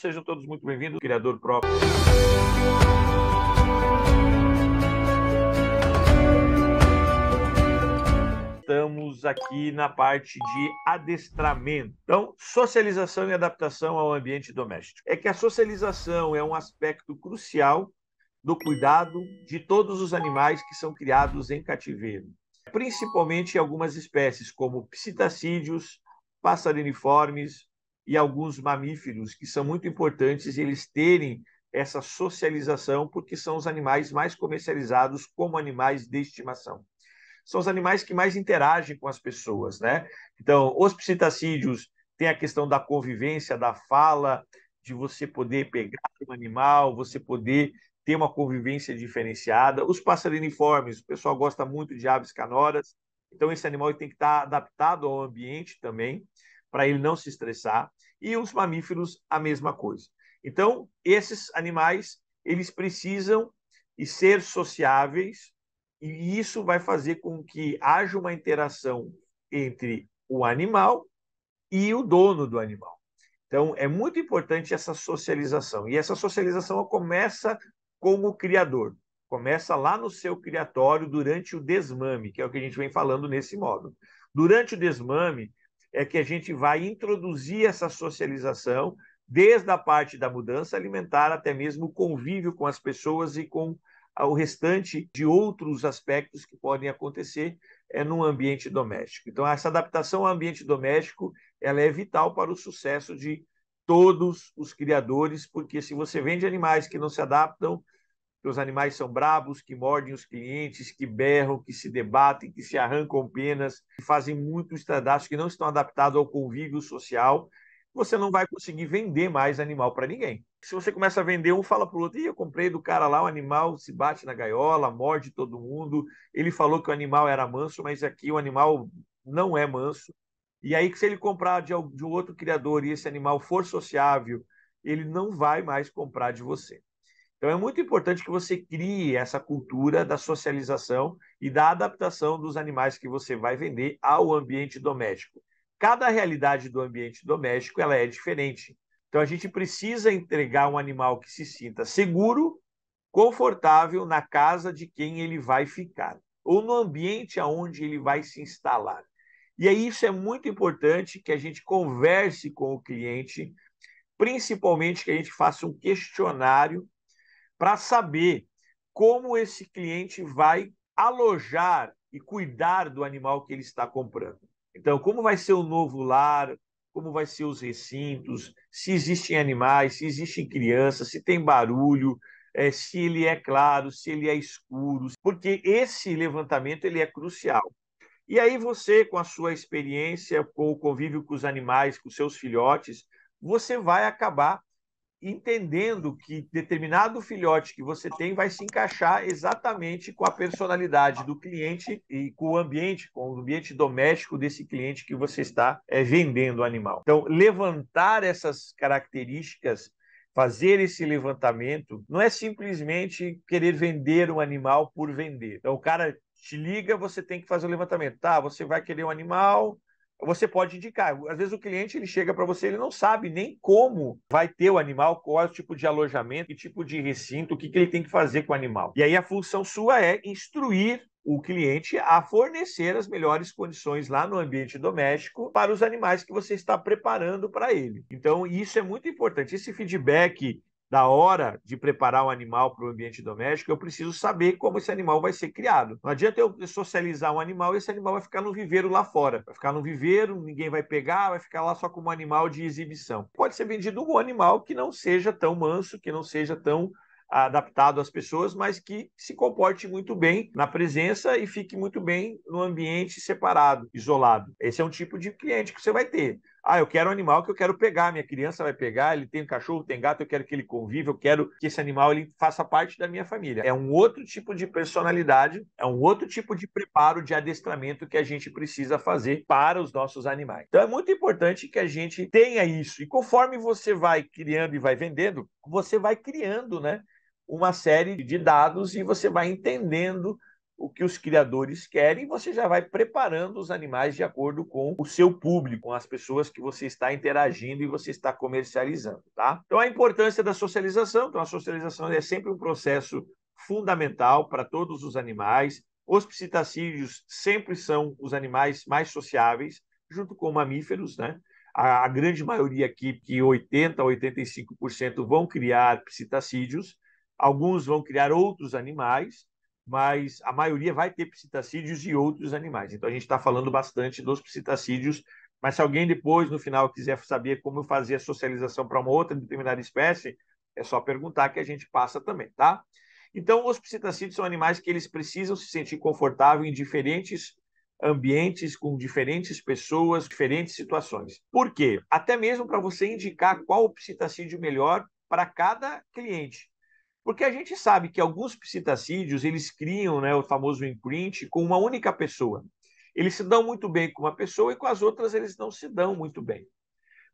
Sejam todos muito bem-vindos, criador próprio. Estamos aqui na parte de adestramento. Então, socialização e adaptação ao ambiente doméstico. É que a socialização é um aspecto crucial do cuidado de todos os animais que são criados em cativeiro, principalmente algumas espécies como psitacídeos, passeriniformes, e alguns mamíferos, que são muito importantes eles terem essa socialização, porque são os animais mais comercializados como animais de estimação. São os animais que mais interagem com as pessoas, né? Então, os psitacídeos têm a questão da convivência, da fala, de você poder pegar um animal, você poder ter uma convivência diferenciada. Os passeriniformes, o pessoal gosta muito de aves canoras, então esse animal tem que estar adaptado ao ambiente também, para ele não se estressar e os mamíferos a mesma coisa. Então, esses animais, eles precisam e ser sociáveis, e isso vai fazer com que haja uma interação entre o animal e o dono do animal. Então, é muito importante essa socialização. E essa socialização começa com o criador. Começa lá no seu criatório durante o desmame, que é o que a gente vem falando nesse módulo. Durante o desmame, é que a gente vai introduzir essa socialização desde a parte da mudança alimentar até mesmo o convívio com as pessoas e com o restante de outros aspectos que podem acontecer é ambiente doméstico. Então essa adaptação ao ambiente doméstico, ela é vital para o sucesso de todos os criadores, porque se você vende animais que não se adaptam, que os animais são bravos, que mordem os clientes, que berram, que se debatem, que se arrancam penas, que fazem muitos trandaços que não estão adaptados ao convívio social. Você não vai conseguir vender mais animal para ninguém. Se você começa a vender um, fala para o outro: e eu comprei do cara lá, o animal se bate na gaiola, morde todo mundo. Ele falou que o animal era manso, mas aqui o animal não é manso. E aí, se ele comprar de, de outro criador e esse animal for sociável, ele não vai mais comprar de você. Então, é muito importante que você crie essa cultura da socialização e da adaptação dos animais que você vai vender ao ambiente doméstico. Cada realidade do ambiente doméstico ela é diferente. Então, a gente precisa entregar um animal que se sinta seguro, confortável na casa de quem ele vai ficar ou no ambiente aonde ele vai se instalar. E aí isso é muito importante que a gente converse com o cliente, principalmente que a gente faça um questionário para saber como esse cliente vai alojar e cuidar do animal que ele está comprando. Então, como vai ser o novo lar, como vai ser os recintos, se existem animais, se existem crianças, se tem barulho, é, se ele é claro, se ele é escuro, porque esse levantamento ele é crucial. E aí você, com a sua experiência, com o convívio com os animais, com seus filhotes, você vai acabar entendendo que determinado filhote que você tem vai se encaixar exatamente com a personalidade do cliente e com o ambiente, com o ambiente doméstico desse cliente que você está é, vendendo o animal. Então, levantar essas características fazer esse levantamento não é simplesmente querer vender um animal por vender. Então, o cara te liga, você tem que fazer o levantamento. Tá, você vai querer um animal, você pode indicar. Às vezes o cliente ele chega para você, ele não sabe nem como vai ter o animal, qual é o tipo de alojamento, que tipo de recinto, o que, que ele tem que fazer com o animal. E aí a função sua é instruir o cliente a fornecer as melhores condições lá no ambiente doméstico para os animais que você está preparando para ele. Então, isso é muito importante. Esse feedback da hora de preparar um animal para o ambiente doméstico, eu preciso saber como esse animal vai ser criado. Não adianta eu socializar um animal e esse animal vai ficar no viveiro lá fora. Vai ficar no viveiro, ninguém vai pegar, vai ficar lá só como um animal de exibição. Pode ser vendido um animal que não seja tão manso, que não seja tão adaptado às pessoas, mas que se comporte muito bem na presença e fique muito bem no ambiente separado, isolado. Esse é um tipo de cliente que você vai ter. Ah, eu quero um animal que eu quero pegar, minha criança vai pegar, ele tem um cachorro, tem gato, eu quero que ele conviva, eu quero que esse animal ele faça parte da minha família. É um outro tipo de personalidade, é um outro tipo de preparo de adestramento que a gente precisa fazer para os nossos animais. Então é muito importante que a gente tenha isso. E conforme você vai criando e vai vendendo, você vai criando, né, uma série de dados e você vai entendendo o que os criadores querem, você já vai preparando os animais de acordo com o seu público, com as pessoas que você está interagindo e você está comercializando, tá? Então a importância da socialização, então a socialização é sempre um processo fundamental para todos os animais. Os psitacídeos sempre são os animais mais sociáveis, junto com mamíferos, né? A, a grande maioria aqui, que 80 a 85% vão criar psitacídeos, alguns vão criar outros animais, mas a maioria vai ter psitacídeos e outros animais. Então a gente está falando bastante dos psitacídeos, mas se alguém depois, no final, quiser saber como fazer a socialização para uma outra determinada espécie, é só perguntar que a gente passa também, tá? Então, os psitacídeos são animais que eles precisam se sentir confortável em diferentes ambientes, com diferentes pessoas, diferentes situações. Por quê? Até mesmo para você indicar qual o psitacídeo melhor para cada cliente. Porque a gente sabe que alguns psitacídeos, eles criam né, o famoso imprint com uma única pessoa. Eles se dão muito bem com uma pessoa e com as outras eles não se dão muito bem.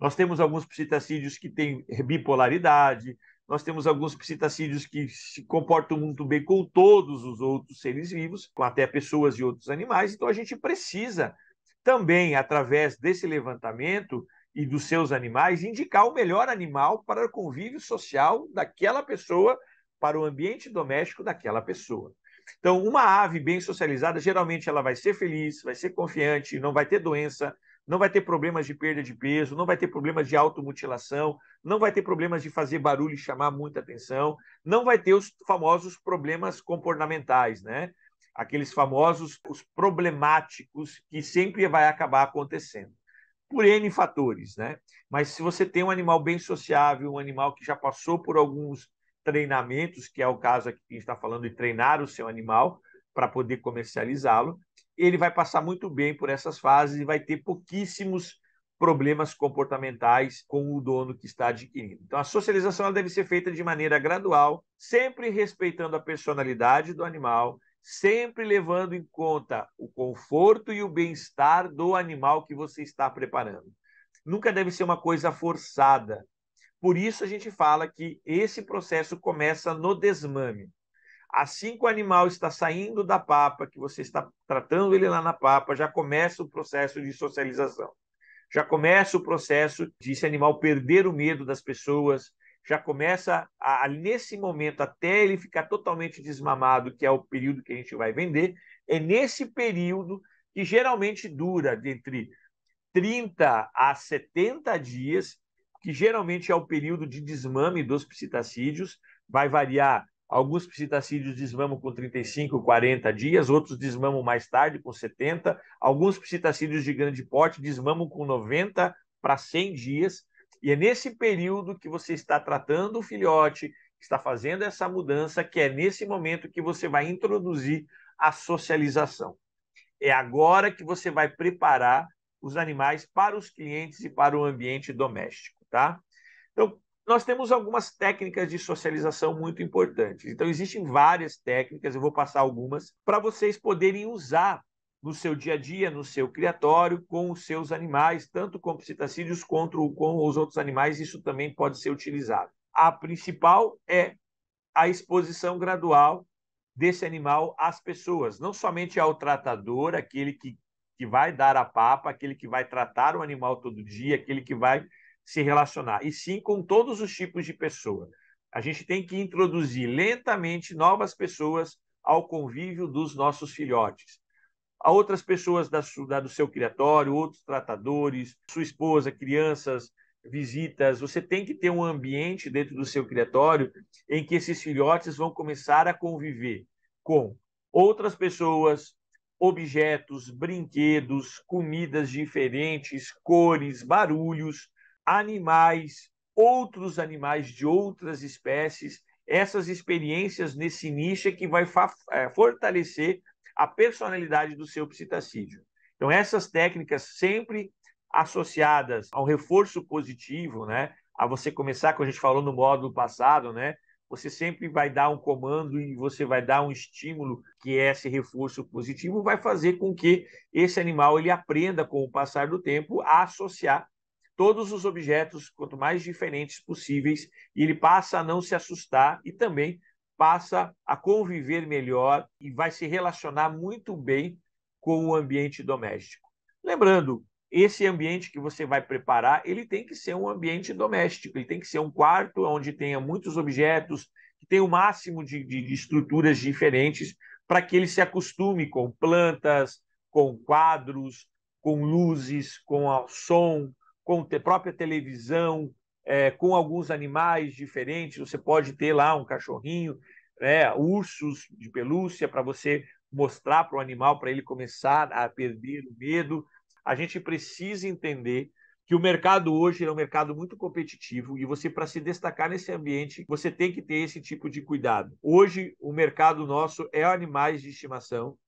Nós temos alguns psitacídeos que têm bipolaridade, nós temos alguns psitacídeos que se comportam muito bem com todos os outros seres vivos, com até pessoas e outros animais, então a gente precisa também, através desse levantamento e dos seus animais, indicar o melhor animal para o convívio social daquela pessoa para o ambiente doméstico daquela pessoa. Então, uma ave bem socializada, geralmente ela vai ser feliz, vai ser confiante, não vai ter doença, não vai ter problemas de perda de peso, não vai ter problemas de automutilação, não vai ter problemas de fazer barulho e chamar muita atenção, não vai ter os famosos problemas comportamentais, né? Aqueles famosos, os problemáticos, que sempre vai acabar acontecendo. Por N fatores, né? Mas se você tem um animal bem sociável, um animal que já passou por alguns treinamentos, que é o caso aqui que a gente está falando de treinar o seu animal para poder comercializá-lo, ele vai passar muito bem por essas fases e vai ter pouquíssimos problemas comportamentais com o dono que está adquirindo. Então, a socialização deve ser feita de maneira gradual, sempre respeitando a personalidade do animal, sempre levando em conta o conforto e o bem-estar do animal que você está preparando. Nunca deve ser uma coisa forçada. Por isso a gente fala que esse processo começa no desmame. Assim que o animal está saindo da papa, que você está tratando ele lá na papa, já começa o processo de socialização. Já começa o processo de esse animal perder o medo das pessoas, já começa a, nesse momento, até ele ficar totalmente desmamado, que é o período que a gente vai vender, é nesse período que geralmente dura de entre 30 a 70 dias, que geralmente é o período de desmame dos psitacídeos, vai variar. Alguns psitacídeos desmamam com 35, 40 dias, outros desmamam mais tarde, com 70. Alguns psitacídeos de grande porte desmamam com 90 para 100 dias. E é nesse período que você está tratando o filhote, está fazendo essa mudança, que é nesse momento que você vai introduzir a socialização. É agora que você vai preparar os animais para os clientes e para o ambiente doméstico. Tá? Então, nós temos algumas técnicas de socialização muito importantes. Então, existem várias técnicas, eu vou passar algumas, para vocês poderem usar no seu dia a dia, no seu criatório, com os seus animais, tanto com psitacídeos quanto com os outros animais, isso também pode ser utilizado. A principal é a exposição gradual desse animal às pessoas, não somente ao tratador, aquele que, que vai dar a papa, aquele que vai tratar o animal todo dia, aquele que vai se relacionar, e sim com todos os tipos de pessoa. A gente tem que introduzir lentamente novas pessoas ao convívio dos nossos filhotes. A outras pessoas da, da, do seu criatório, outros tratadores, sua esposa, crianças, visitas. Você tem que ter um ambiente dentro do seu criatório em que esses filhotes vão começar a conviver com outras pessoas, objetos, brinquedos, comidas diferentes, cores, barulhos animais, outros animais de outras espécies, essas experiências nesse nicho é que vai é, fortalecer a personalidade do seu psitacídeo. Então, essas técnicas sempre associadas ao reforço positivo, né? A você começar, como a gente falou no módulo passado, né? Você sempre vai dar um comando e você vai dar um estímulo que é esse reforço positivo vai fazer com que esse animal ele aprenda com o passar do tempo a associar todos os objetos, quanto mais diferentes possíveis, e ele passa a não se assustar e também passa a conviver melhor e vai se relacionar muito bem com o ambiente doméstico. Lembrando, esse ambiente que você vai preparar, ele tem que ser um ambiente doméstico, ele tem que ser um quarto onde tenha muitos objetos, que tenha o um máximo de, de, de estruturas diferentes, para que ele se acostume com plantas, com quadros, com luzes, com som, com a própria televisão, é, com alguns animais diferentes. Você pode ter lá um cachorrinho, né, ursos de pelúcia para você mostrar para o animal para ele começar a perder o medo. A gente precisa entender que o mercado hoje é um mercado muito competitivo e você, para se destacar nesse ambiente, você tem que ter esse tipo de cuidado. Hoje, o mercado nosso é animais de estimação,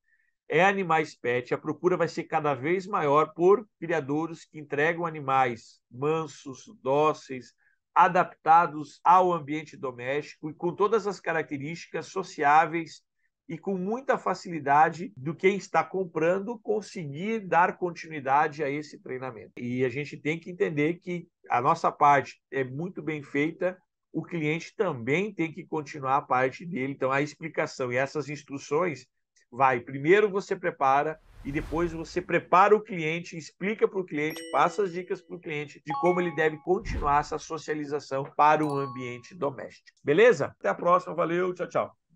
é animais pet, a procura vai ser cada vez maior por criadores que entregam animais mansos, dóceis, adaptados ao ambiente doméstico e com todas as características sociáveis e com muita facilidade do quem está comprando conseguir dar continuidade a esse treinamento. E a gente tem que entender que a nossa parte é muito bem feita, o cliente também tem que continuar a parte dele. Então a explicação e essas instruções vai. Primeiro você prepara e depois você prepara o cliente, explica para o cliente, passa as dicas para o cliente de como ele deve continuar essa socialização para o ambiente doméstico. Beleza? Até a próxima, valeu, tchau, tchau.